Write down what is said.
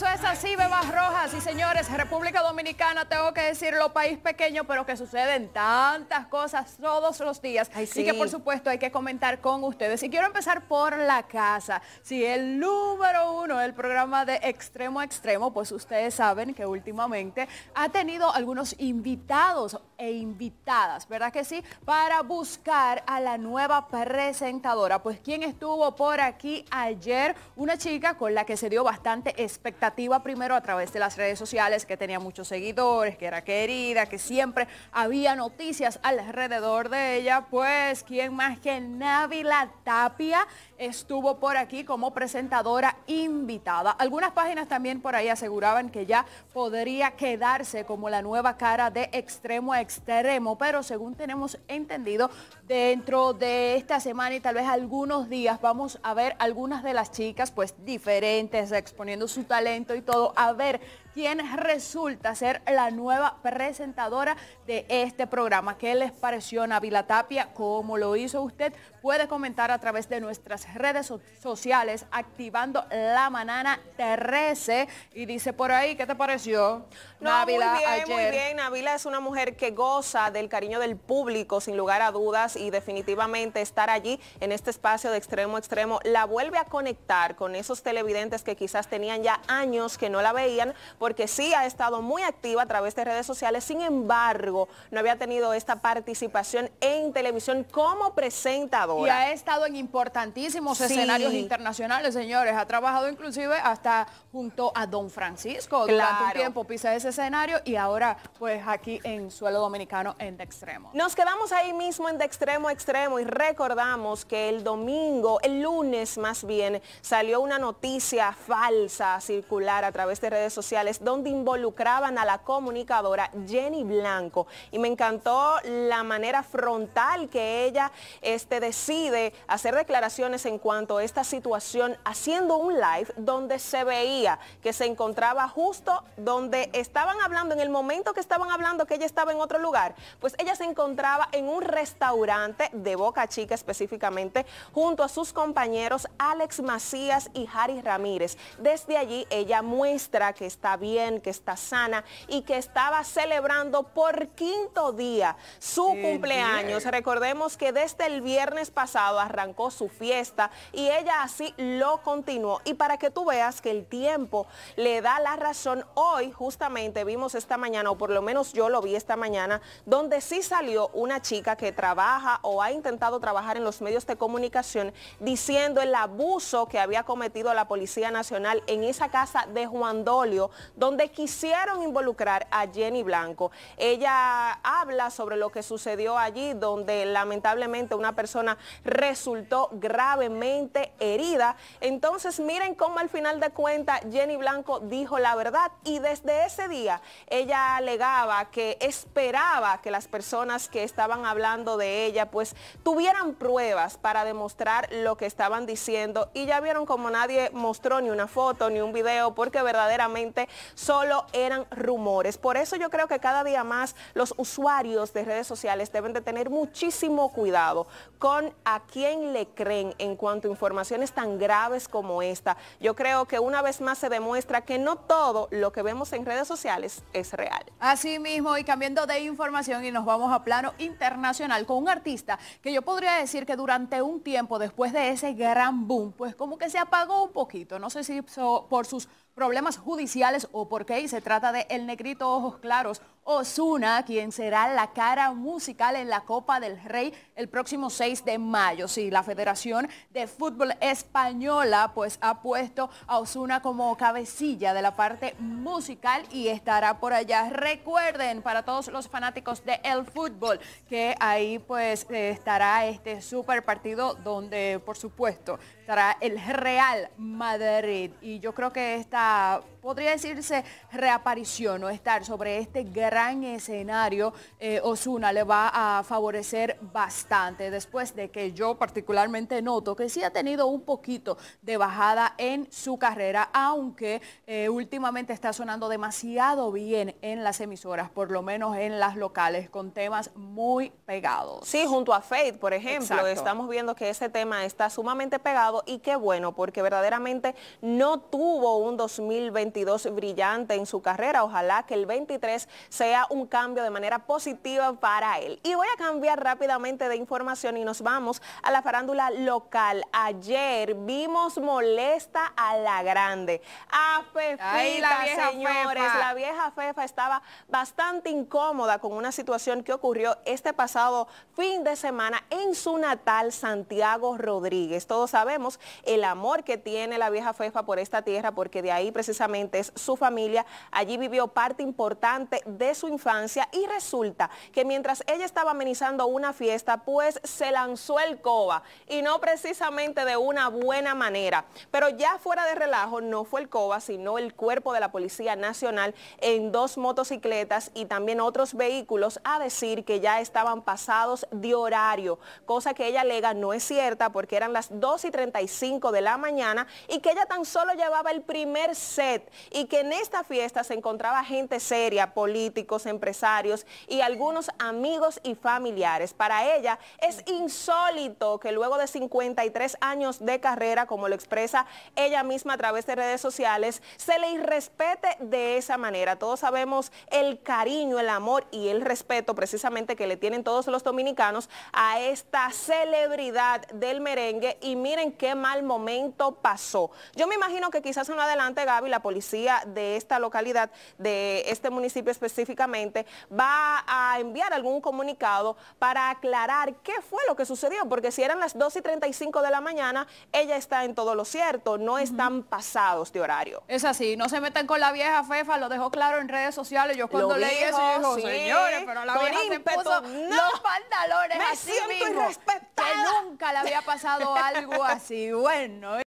eso es así, Bebas Rojas. Y señores, República Dominicana, tengo que decirlo, país pequeño, pero que suceden tantas cosas todos los días. Así que, por supuesto, hay que comentar con ustedes. Y quiero empezar por la casa. Si el número uno del programa de Extremo a Extremo, pues ustedes saben que últimamente ha tenido algunos invitados e invitadas, ¿verdad que sí? Para buscar a la nueva presentadora. Pues quien estuvo por aquí ayer, una chica con la que se dio bastante expectativa primero a través de las redes sociales, que tenía muchos seguidores, que era querida, que siempre había noticias alrededor de ella, pues ¿quién más que La Tapia estuvo por aquí como presentadora invitada. Algunas páginas también por ahí aseguraban que ya podría quedarse como la nueva cara de extremo a extremo, pero según tenemos entendido, dentro de esta semana y tal vez algunos días vamos a ver algunas de las chicas pues diferentes, exponiendo su talento y todo, a ver quien resulta ser la nueva presentadora de este programa. ¿Qué les pareció Navila Tapia? ¿Cómo lo hizo usted? Puede comentar a través de nuestras redes sociales activando la manana 13 y dice por ahí, ¿qué te pareció? No, Navila muy bien, muy bien. Navila es una mujer que goza del cariño del público sin lugar a dudas y definitivamente estar allí en este espacio de extremo extremo la vuelve a conectar con esos televidentes que quizás tenían ya años que no la veían porque sí ha estado muy activa a través de redes sociales, sin embargo, no había tenido esta participación en televisión como presentadora. Y ha estado en importantísimos escenarios internacionales, señores. Ha trabajado inclusive hasta junto a Don Francisco durante un tiempo, pisa ese escenario y ahora pues aquí en suelo dominicano en De Extremo. Nos quedamos ahí mismo en De Extremo Extremo y recordamos que el domingo, el lunes más bien, salió una noticia falsa a circular a través de redes sociales donde involucraban a la comunicadora Jenny Blanco. Y me encantó la manera frontal que ella este, decide hacer declaraciones en cuanto a esta situación, haciendo un live donde se veía que se encontraba justo donde estaban hablando, en el momento que estaban hablando que ella estaba en otro lugar, pues ella se encontraba en un restaurante de Boca Chica específicamente, junto a sus compañeros Alex Macías y Harry Ramírez. Desde allí ella muestra que está bien, que está sana y que estaba celebrando por quinto día su cumpleaños. Recordemos que desde el viernes pasado arrancó su fiesta y ella así lo continuó. Y para que tú veas que el tiempo le da la razón, hoy justamente vimos esta mañana, o por lo menos yo lo vi esta mañana, donde sí salió una chica que trabaja o ha intentado trabajar en los medios de comunicación diciendo el abuso que había cometido la Policía Nacional en esa casa de Juan Dolio, donde quisieron involucrar a Jenny Blanco. Ella habla sobre lo que sucedió allí, donde lamentablemente una persona resultó gravemente herida. Entonces miren cómo al final de cuentas Jenny Blanco dijo la verdad y desde ese día ella alegaba que esperaba que las personas que estaban hablando de ella pues tuvieran pruebas para demostrar lo que estaban diciendo y ya vieron como nadie mostró ni una foto ni un video porque verdaderamente solo eran rumores. Por eso yo creo que cada día más los usuarios de redes sociales deben de tener muchísimo cuidado con a quién le creen en cuanto a informaciones tan graves como esta. Yo creo que una vez más se demuestra que no todo lo que vemos en redes sociales es real. Así mismo, y cambiando de información y nos vamos a plano internacional con un artista que yo podría decir que durante un tiempo después de ese gran boom, pues como que se apagó un poquito, no sé si por sus problemas judiciales o por qué y se trata de El Negrito Ojos Claros, Osuna, quien será la cara musical en la Copa del Rey el próximo 6 de mayo. Sí, la Federación de Fútbol Española pues ha puesto a Osuna como cabecilla de la parte musical y estará por allá. Recuerden para todos los fanáticos del fútbol que ahí pues eh, estará este super partido donde por supuesto estará el Real Madrid y yo creo que esta podría decirse reaparición o estar sobre este gran en escenario, eh, Osuna le va a favorecer bastante, después de que yo particularmente noto que sí ha tenido un poquito de bajada en su carrera, aunque eh, últimamente está sonando demasiado bien en las emisoras, por lo menos en las locales, con temas muy pegados. Sí, junto a Faith, por ejemplo, estamos viendo que ese tema está sumamente pegado y qué bueno, porque verdaderamente no tuvo un 2022 brillante en su carrera. Ojalá que el 23 sea un cambio de manera positiva para él. Y voy a cambiar rápidamente de información y nos vamos a la farándula local. Ayer vimos molesta a la grande. A Fefita, señores. La vieja Fefa estaba bastante incómoda con una situación que ocurrió este pasado fin de semana en su natal Santiago Rodríguez. Todos sabemos el amor que tiene la vieja Fefa por esta tierra porque de ahí precisamente es su familia. Allí vivió parte importante de su infancia y resulta que mientras ella estaba amenizando una fiesta, pues se lanzó el coba y no precisamente de una buena manera. Pero ya fuera de relajo, no fue el coba, sino el cuerpo de la Policía Nacional en dos motocicletas y también otros vehículos a decir que ya estaban pasados de horario, cosa que ella alega no es cierta porque eran las 2 y 35 de la mañana y que ella tan solo llevaba el primer set y que en esta fiesta se encontraba gente seria, política, empresarios y algunos amigos y familiares. Para ella es insólito que luego de 53 años de carrera, como lo expresa ella misma a través de redes sociales, se le irrespete de esa manera. Todos sabemos el cariño, el amor y el respeto precisamente que le tienen todos los dominicanos a esta celebridad del merengue y miren qué mal momento pasó. Yo me imagino que quizás en adelante, Gaby, la policía de esta localidad, de este municipio específico, específicamente va a enviar algún comunicado para aclarar qué fue lo que sucedió, porque si eran las 2 y 35 de la mañana, ella está en todo lo cierto, no están pasados de horario. Es así, no se metan con la vieja Fefa, lo dejó claro en redes sociales, yo cuando leí eso, yo señores, pero la vieja puso los pantalones me siento que nunca le había pasado algo así, bueno.